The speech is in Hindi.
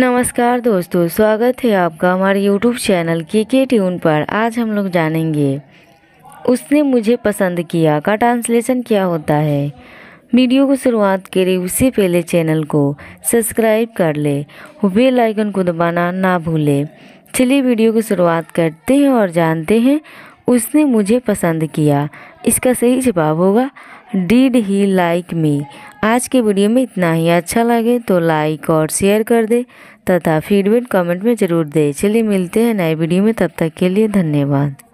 नमस्कार दोस्तों स्वागत है आपका हमारे यूट्यूब चैनल के के ट्यून पर आज हम लोग जानेंगे उसने मुझे पसंद किया का ट्रांसलेशन क्या होता है वीडियो को शुरुआत करें उससे पहले चैनल को सब्सक्राइब कर ले बेल आइकन को दबाना ना भूले चलिए वीडियो की शुरुआत करते हैं और जानते हैं उसने मुझे पसंद किया इसका सही जवाब होगा डीड ही लाइक मी आज के वीडियो में इतना ही अच्छा लगे तो लाइक और शेयर कर दे तथा फीडबैक कमेंट में ज़रूर दे चलिए मिलते हैं नए वीडियो में तब तक के लिए धन्यवाद